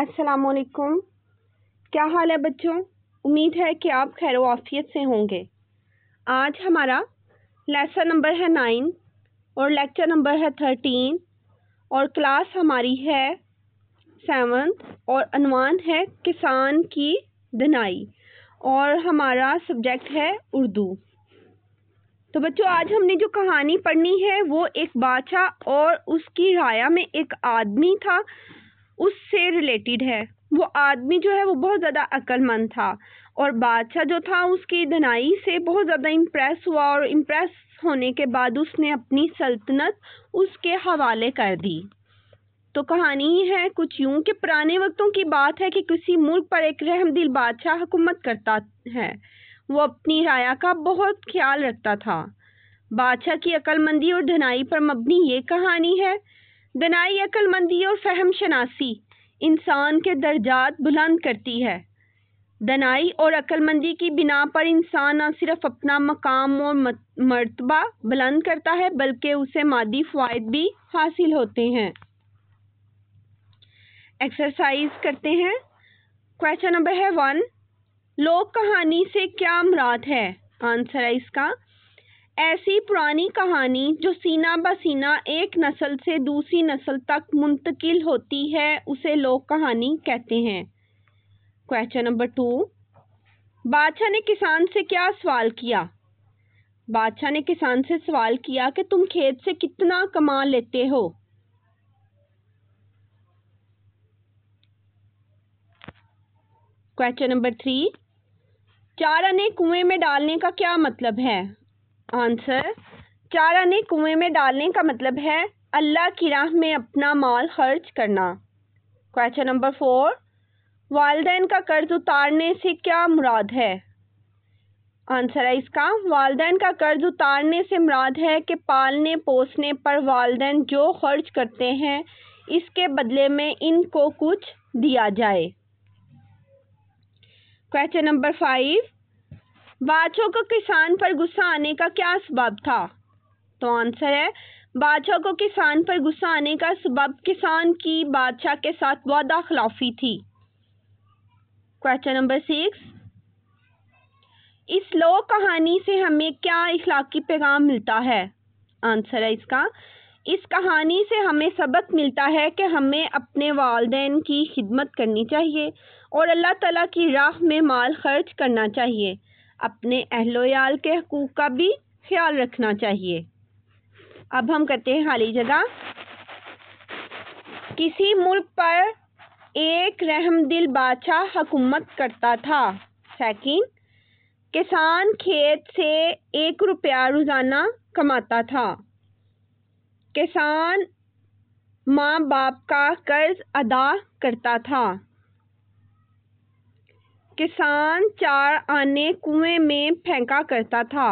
अस्सलाम वालेकुम क्या हाल है बच्चों उम्मीद है कि आप खैर वाफियत से होंगे आज हमारा लेसन नंबर है नाइन और लेक्चर नंबर है थर्टीन और क्लास हमारी है सेवन्थ और अनवान है किसान की दनाई और हमारा सब्जेक्ट है उर्दू तो बच्चों आज हमने जो कहानी पढ़नी है वो एक बादशाह और उसकी राया में एक आदमी था उससे रिलेटेड है वो आदमी जो है वो बहुत ज़्यादा अक्लमंद था और बादशाह जो था उसकी धनाई से बहुत ज़्यादा इम्प्रेस हुआ और इम्प्रेस होने के बाद उसने अपनी सल्तनत उसके हवाले कर दी तो कहानी है कुछ यूं कि पुराने वक्तों की बात है कि किसी मुल्क पर एक रहमदिल बादशाह हुकूमत करता है वो अपनी राया का बहुत ख्याल रखता था बादशाह की अक्लमंदी और धनाई पर मबनी ये कहानी है दनाई अक्लमंदी और फहम शनासी इंसान के दर्जात बुलंद करती है दनाई और अक्लमंदी की बिना पर इंसान न सिर्फ अपना मकाम और मरतबा बुलंद करता है बल्कि उसे मादी फ़ायद भी हासिल होते हैं एक्सरसाइज करते हैं क्वेश्चन नंबर है वन लोक कहानी से क्या मुराद है आंसर है इसका ऐसी पुरानी कहानी जो सीना ब सीना एक नस्ल से दूसरी नस्ल तक मुंतकिल होती है उसे लोक कहानी कहते हैं क्वेश्चन नंबर टू बादशाह ने किसान से क्या सवाल किया बादशाह ने किसान से सवाल किया कि तुम खेत से कितना कमा लेते हो क्वेश्चन नंबर थ्री चारा ने कुएं में डालने का क्या मतलब है आंसर चार आने कुएं में डालने का मतलब है अल्लाह की राह में अपना माल खर्च करना क्वेश्चन नंबर फोर वालदेन का कर्ज उतारने से क्या मुराद है आंसर है इसका वालदेन का कर्ज उतारने से मुराद है कि पालने पोसने पर वालदेन जो खर्च करते हैं इसके बदले में इनको कुछ दिया जाए क्वेश्चन नंबर फाइव बादशाह को किसान पर गुस्सा आने का क्या सबब था तो आंसर है बादशाह को किसान पर गुस्सा आने का सबब किसान की बादशाह के साथ वादा खिलाफी थी क्वेश्चन नंबर सिक्स इस लोक कहानी से हमें क्या इखलाकी पैगाम मिलता है आंसर है इसका इस कहानी से हमें सबक मिलता है कि हमें अपने वालदेन की खिदमत करनी चाहिए और अल्लाह ताला की राह में माल खर्च करना चाहिए अपने अहलोयाल याल के हकूक़ का भी ख्याल रखना चाहिए अब हम करते हैं खाली जगह किसी मुल्क पर एक रहम दिल बादशाह हकूमत करता था सेकंड किसान खेत से एक रुपया रोज़ाना कमाता था किसान माँ बाप का कर्ज अदा करता था किसान चार आने कुएं में फेंका करता था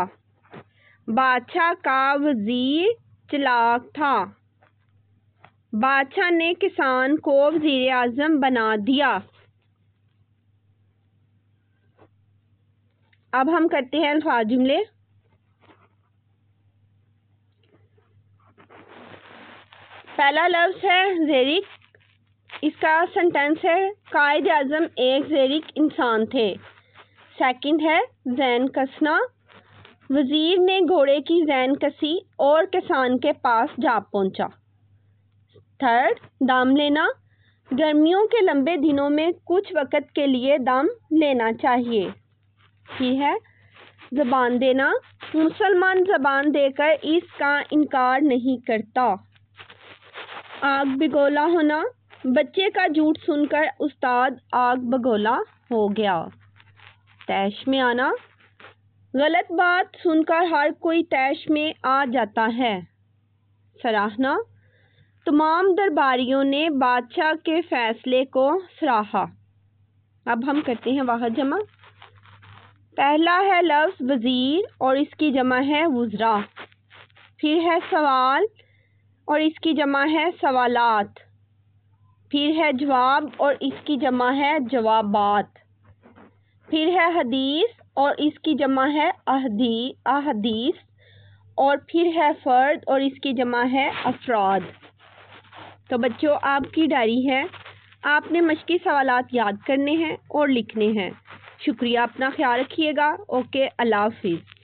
बादशाह का वजीर चलाक था बादशाह ने किसान को वजीर आजम बना दिया अब हम करते हैं अल्फाज जुमले पहला लफ्ज़ है जेरिक इसका सेंटेंस है कायद अजम एक जेरिक इंसान थे सेकंड है जैन कसना वज़ीर ने घोड़े की जैन कसी और किसान के पास जा पहुंचा। थर्ड दाम लेना गर्मियों के लंबे दिनों में कुछ वक़्त के लिए दाम लेना चाहिए ठीक है जबान देना मुसलमान जबान देकर इसका इनकार नहीं करता आग बिगोला होना बच्चे का झूठ सुनकर उस्ताद आग बगोला हो गया तैश में आना गलत बात सुनकर हर कोई तैश में आ जाता है सराहना तमाम दरबारियों ने बादशाह के फैसले को सराहा अब हम करते हैं वाह जमा पहला है लफ्ज़ वज़ीर और इसकी जमा है वज़रा फिर है सवाल और इसकी जमा है सवालात फिर है जवाब और इसकी जमा है जवाबात फिर है हदीस और इसकी जमा है अहदी अहदीस और फिर है फ़र्द और इसकी जमा है अफराद तो बच्चों आपकी डायरी है आपने मशक़ी सवाल याद करने हैं और लिखने हैं शुक्रिया अपना ख्याल रखिएगा ओके अल्लाह हाफिज़